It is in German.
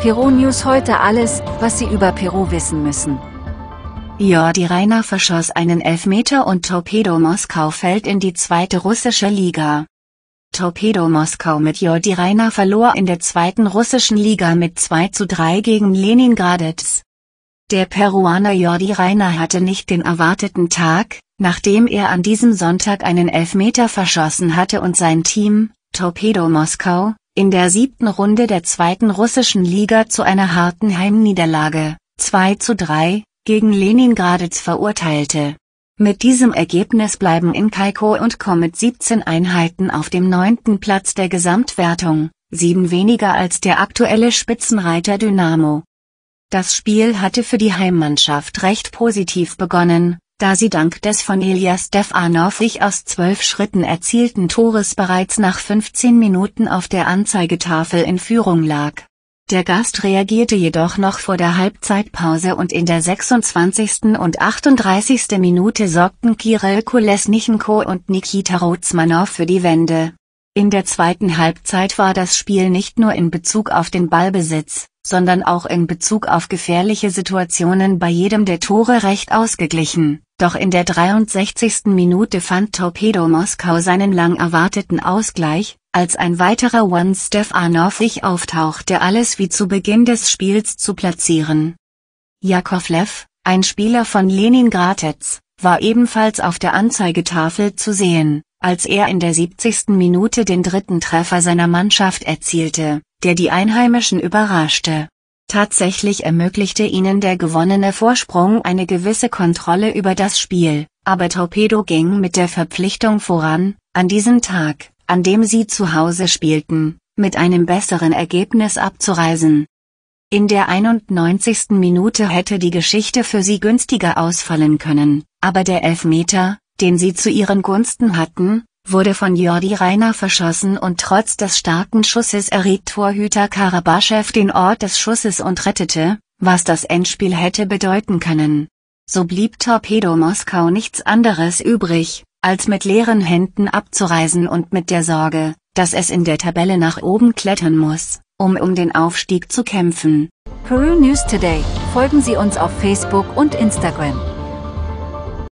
Peru News heute alles, was Sie über Peru wissen müssen. Jordi Reiner verschoss einen Elfmeter und Torpedo Moskau fällt in die zweite russische Liga. Torpedo Moskau mit Jordi Reiner verlor in der zweiten russischen Liga mit 2 zu 3 gegen Leningradets. Der Peruaner Jordi Reiner hatte nicht den erwarteten Tag, nachdem er an diesem Sonntag einen Elfmeter verschossen hatte und sein Team, Torpedo Moskau, in der siebten Runde der zweiten russischen Liga zu einer harten Heimniederlage, 2 zu 3, gegen Leningradets verurteilte. Mit diesem Ergebnis bleiben in Kaiko und Komet 17 Einheiten auf dem neunten Platz der Gesamtwertung, sieben weniger als der aktuelle Spitzenreiter Dynamo. Das Spiel hatte für die Heimmannschaft recht positiv begonnen, da sie dank des von Ilya Stefanov sich aus zwölf Schritten erzielten Tores bereits nach 15 Minuten auf der Anzeigetafel in Führung lag. Der Gast reagierte jedoch noch vor der Halbzeitpause und in der 26. und 38. Minute sorgten Kirill Kolesnischenko und Nikita Rotsmanow für die Wende. In der zweiten Halbzeit war das Spiel nicht nur in Bezug auf den Ballbesitz, sondern auch in Bezug auf gefährliche Situationen bei jedem der Tore recht ausgeglichen. Doch in der 63. Minute fand Torpedo Moskau seinen lang erwarteten Ausgleich, als ein weiterer One Stefanov sich auftauchte alles wie zu Beginn des Spiels zu platzieren. Jakovlev, ein Spieler von Lenin Gratez, war ebenfalls auf der Anzeigetafel zu sehen, als er in der 70. Minute den dritten Treffer seiner Mannschaft erzielte der die Einheimischen überraschte. Tatsächlich ermöglichte ihnen der gewonnene Vorsprung eine gewisse Kontrolle über das Spiel, aber Torpedo ging mit der Verpflichtung voran, an diesem Tag, an dem sie zu Hause spielten, mit einem besseren Ergebnis abzureisen. In der 91. Minute hätte die Geschichte für sie günstiger ausfallen können, aber der Elfmeter, den sie zu ihren Gunsten hatten, wurde von Jordi Reiner verschossen und trotz des starken Schusses erriet Torhüter Karabaschew den Ort des Schusses und rettete, was das Endspiel hätte bedeuten können. So blieb Torpedo Moskau nichts anderes übrig, als mit leeren Händen abzureisen und mit der Sorge, dass es in der Tabelle nach oben klettern muss, um um den Aufstieg zu kämpfen. Peru News Today. Folgen Sie uns auf Facebook und Instagram.